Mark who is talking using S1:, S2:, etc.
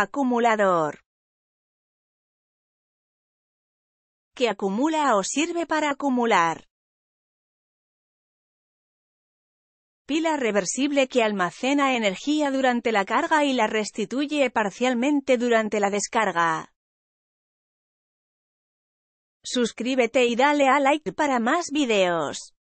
S1: Acumulador.
S2: Que acumula o sirve para acumular. Pila reversible que almacena energía durante la carga y la restituye parcialmente durante la descarga. Suscríbete y dale a like para más videos.